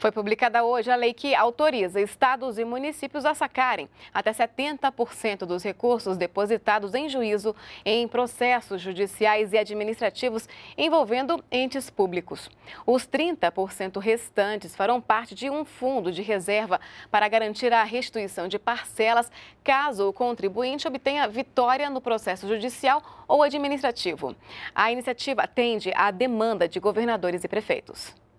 Foi publicada hoje a lei que autoriza estados e municípios a sacarem até 70% dos recursos depositados em juízo em processos judiciais e administrativos envolvendo entes públicos. Os 30% restantes farão parte de um fundo de reserva para garantir a restituição de parcelas caso o contribuinte obtenha vitória no processo judicial ou administrativo. A iniciativa atende à demanda de governadores e prefeitos.